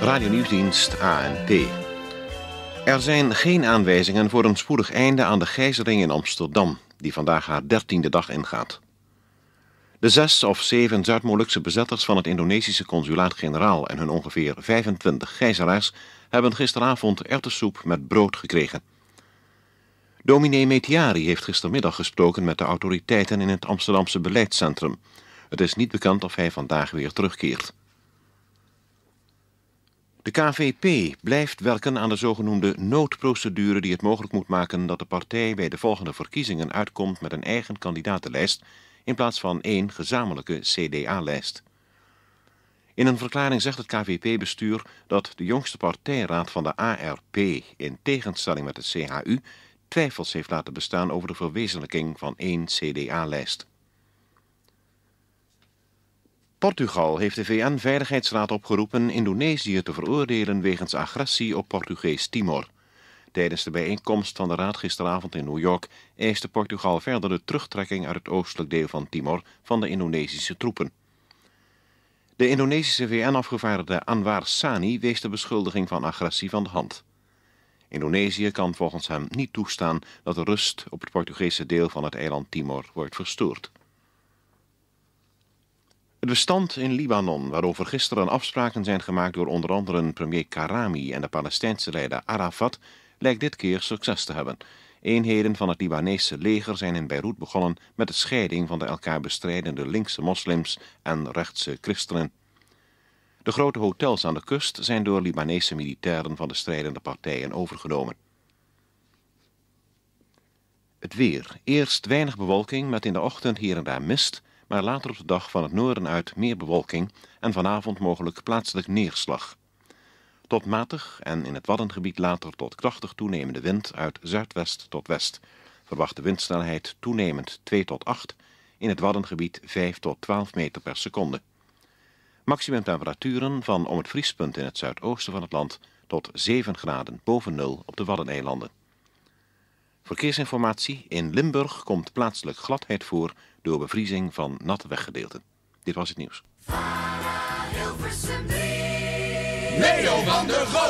Radio Nieuwsdienst ANP. Er zijn geen aanwijzingen voor een spoedig einde aan de gijzeling in Amsterdam, die vandaag haar dertiende dag ingaat. De zes of zeven Zuid-Molukse bezetters van het Indonesische consulaat-generaal en hun ongeveer 25 gijzelaars hebben gisteravond erwtensoep met brood gekregen. Dominee Metiari heeft gistermiddag gesproken met de autoriteiten in het Amsterdamse beleidscentrum. Het is niet bekend of hij vandaag weer terugkeert. De KVP blijft werken aan de zogenoemde noodprocedure die het mogelijk moet maken dat de partij bij de volgende verkiezingen uitkomt met een eigen kandidatenlijst in plaats van één gezamenlijke CDA-lijst. In een verklaring zegt het KVP-bestuur dat de jongste partijraad van de ARP in tegenstelling met het CHU twijfels heeft laten bestaan over de verwezenlijking van één CDA-lijst. Portugal heeft de VN-veiligheidsraad opgeroepen Indonesië te veroordelen wegens agressie op Portugees-Timor. Tijdens de bijeenkomst van de raad gisteravond in New York eiste Portugal verder de terugtrekking uit het oostelijk deel van Timor van de Indonesische troepen. De Indonesische VN-afgevaardigde Anwar Sani wees de beschuldiging van agressie van de hand. Indonesië kan volgens hem niet toestaan dat de rust op het Portugese deel van het eiland Timor wordt verstoord. Het bestand in Libanon, waarover gisteren afspraken zijn gemaakt door onder andere premier Karami en de Palestijnse leider Arafat, lijkt dit keer succes te hebben. Eenheden van het Libanese leger zijn in Beirut begonnen met de scheiding van de elkaar bestrijdende linkse moslims en rechtse christenen. De grote hotels aan de kust zijn door Libanese militairen van de strijdende partijen overgenomen. Het weer. Eerst weinig bewolking met in de ochtend hier en daar mist maar later op de dag van het noorden uit meer bewolking en vanavond mogelijk plaatselijk neerslag. Tot matig en in het Waddengebied later tot krachtig toenemende wind uit zuidwest tot west. Verwacht de windsnelheid toenemend 2 tot 8, in het Waddengebied 5 tot 12 meter per seconde. Maximum temperaturen van om het vriespunt in het zuidoosten van het land tot 7 graden boven nul op de Waddeneilanden. Verkeersinformatie. In Limburg komt plaatselijk gladheid voor door bevriezing van natte weggedeelten. Dit was het nieuws. van